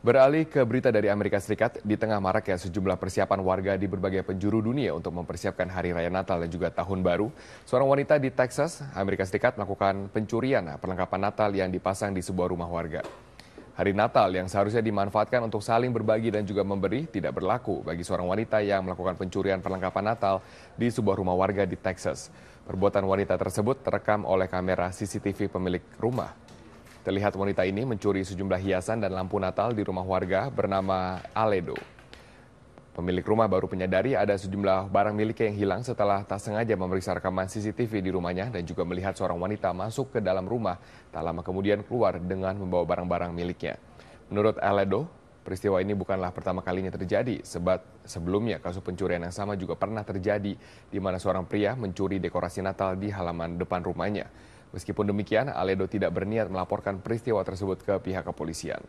Beralih ke berita dari Amerika Serikat, di tengah maraknya sejumlah persiapan warga di berbagai penjuru dunia untuk mempersiapkan Hari Raya Natal dan juga Tahun Baru, seorang wanita di Texas, Amerika Serikat melakukan pencurian perlengkapan Natal yang dipasang di sebuah rumah warga. Hari Natal yang seharusnya dimanfaatkan untuk saling berbagi dan juga memberi tidak berlaku bagi seorang wanita yang melakukan pencurian perlengkapan Natal di sebuah rumah warga di Texas. Perbuatan wanita tersebut terekam oleh kamera CCTV pemilik rumah. Terlihat wanita ini mencuri sejumlah hiasan dan lampu Natal di rumah warga bernama Aledo. Pemilik rumah baru menyadari ada sejumlah barang miliknya yang hilang setelah tak sengaja memeriksa rekaman CCTV di rumahnya dan juga melihat seorang wanita masuk ke dalam rumah. Tak lama kemudian keluar dengan membawa barang-barang miliknya. Menurut Aledo, peristiwa ini bukanlah pertama kalinya terjadi. Sebab sebelumnya kasus pencurian yang sama juga pernah terjadi di mana seorang pria mencuri dekorasi Natal di halaman depan rumahnya. Meskipun demikian, Aledo tidak berniat melaporkan peristiwa tersebut ke pihak kepolisian.